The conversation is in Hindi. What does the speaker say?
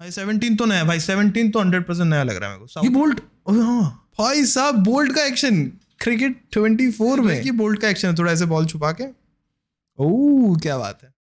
भाई सेवनटीन तो नया भाई सेवनटीन तो हंड्रेड परसेंट नया लग रहा है मेरे को ये बोल्ट हाँ। भाई साहब बोल्ट का एक्शन क्रिकेट ट्वेंटी फोर में ये बोल्ट का एक्शन है थोड़ा ऐसे बॉल छुपा के ओह क्या बात है